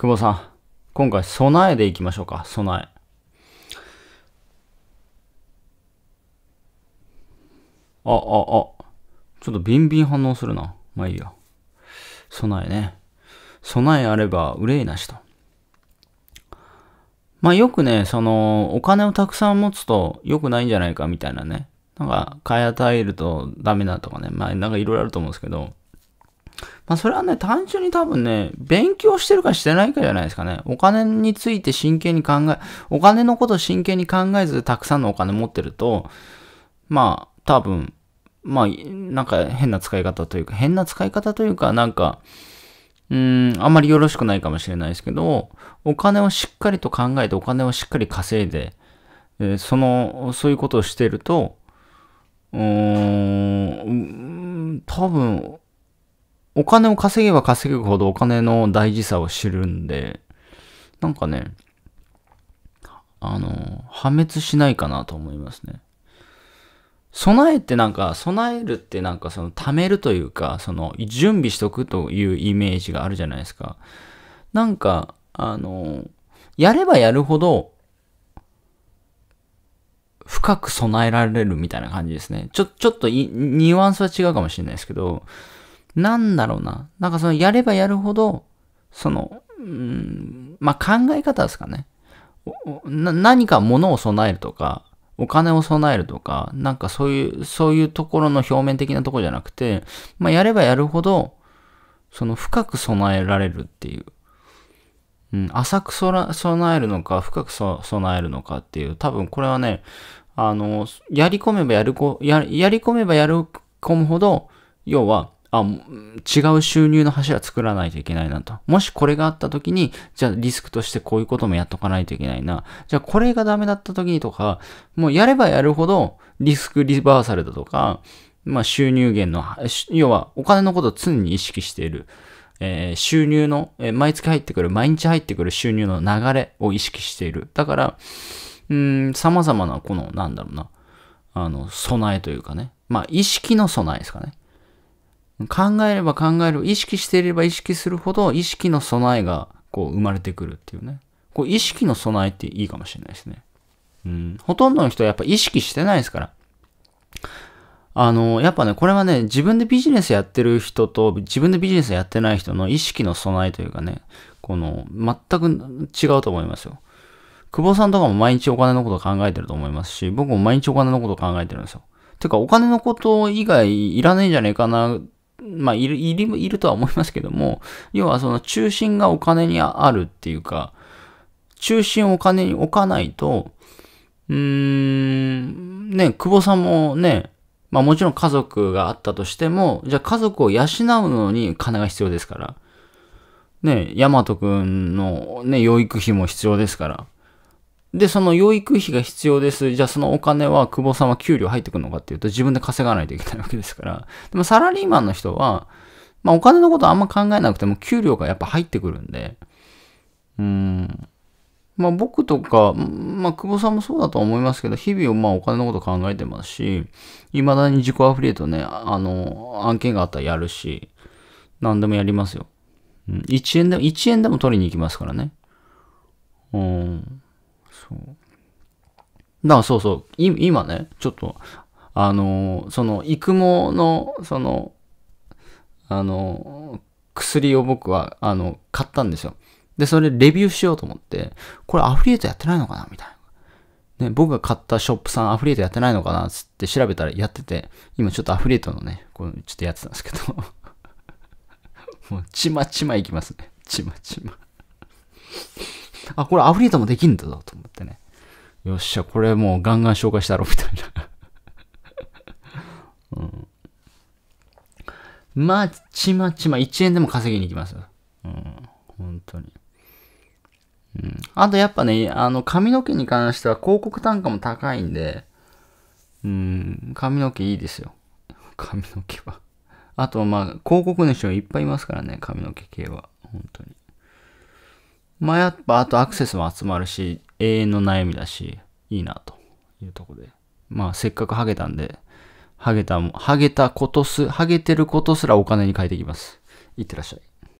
久保さん、今回備えでいきましょうか、備え。あ、あ、あ、ちょっとビンビン反応するな。まあいいや。備えね。備えあれば憂いなしと。まあよくね、その、お金をたくさん持つと良くないんじゃないかみたいなね。なんか、買い与えるとダメだとかね。まあなんかいろいろあると思うんですけど、まあ、それはね、単純に多分ね、勉強してるかしてないかじゃないですかね。お金について真剣に考え、お金のこと真剣に考えずたくさんのお金持ってると、まあ、多分、まあ、なんか変な使い方というか、変な使い方というか、なんか、うん、あんまりよろしくないかもしれないですけど、お金をしっかりと考えて、お金をしっかり稼いで、えー、その、そういうことをしてると、うーん、多分、お金を稼げば稼ぐほどお金の大事さを知るんで、なんかね、あの、破滅しないかなと思いますね。備えってなんか、備えるってなんかその貯めるというか、その準備しとくというイメージがあるじゃないですか。なんか、あの、やればやるほど、深く備えられるみたいな感じですね。ちょ、ちょっとニュアンスは違うかもしれないですけど、なんだろうな。なんかそのやればやるほど、その、うん、まあ、考え方ですかね。何か物を備えるとか、お金を備えるとか、なんかそういう、そういうところの表面的なところじゃなくて、まあ、やればやるほど、その深く備えられるっていう。うん、浅く備えるのか、深く備えるのかっていう、多分これはね、あの、やり込めばやるこ、ややり込めばやる込むほど、要は、あ、違う収入の柱作らないといけないなと。もしこれがあった時に、じゃあリスクとしてこういうこともやっとかないといけないな。じゃあこれがダメだった時にとか、もうやればやるほどリスクリバーサルだとか、まあ収入源の、要はお金のことを常に意識している。えー、収入の、えー、毎月入ってくる、毎日入ってくる収入の流れを意識している。だから、うん、様々なこの、なんだろうな、あの、備えというかね。まあ意識の備えですかね。考えれば考える、意識していれば意識するほど意識の備えがこう生まれてくるっていうね。こう意識の備えっていいかもしれないですね。うん。ほとんどの人はやっぱ意識してないですから。あの、やっぱね、これはね、自分でビジネスやってる人と自分でビジネスやってない人の意識の備えというかね、この、全く違うと思いますよ。久保さんとかも毎日お金のこと考えてると思いますし、僕も毎日お金のこと考えてるんですよ。てか、お金のこと以外いらねえんじゃねえかなまあ、いる、いる、いるとは思いますけども、要はその中心がお金にあるっていうか、中心をお金に置かないと、うーん、ね、久保さんもね、まあもちろん家族があったとしても、じゃあ家族を養うのに金が必要ですから。ね、山マくんのね、養育費も必要ですから。で、その養育費が必要です。じゃあそのお金は久保さんは給料入ってくるのかっていうと自分で稼がないといけないわけですから。でもサラリーマンの人は、まあお金のことあんま考えなくても給料がやっぱ入ってくるんで、うん。まあ僕とか、まあ久保さんもそうだと思いますけど、日々まあお金のこと考えてますし、未だに自己アフリエイトね、あの、案件があったらやるし、何でもやりますよ。うん、1円でも、1円でも取りに行きますからね。うん。そう。だからそうそう、今ね、ちょっと、あのー、その、育毛の、その、あのー、薬を僕は、あの、買ったんですよ。で、それレビューしようと思って、これアフリエイトやってないのかなみたいな。ね、僕が買ったショップさんアフリエイトやってないのかなつって調べたらやってて、今ちょっとアフリエイトのね、こうちょっとやってたんですけど、もうちまちまいきますね。ちまちま。あ、これアフリエイトもできるんだぞと思っよっしゃ、これもうガンガン紹介したろ、みたいなうん。まちまちま、1円でも稼ぎに行きますうん、本当に。うん、あとやっぱね、あの、髪の毛に関しては広告単価も高いんで、うん、髪の毛いいですよ。髪の毛は。あと、まあ、広告主はいっぱいいますからね、髪の毛系は。本当に。まあやっぱあとアクセスも集まるし、永遠の悩みだし、いいなというとこで。まあせっかくハゲたんで、ハゲた、ハゲたことす、ハゲてることすらお金に変えていきます。いってらっしゃい。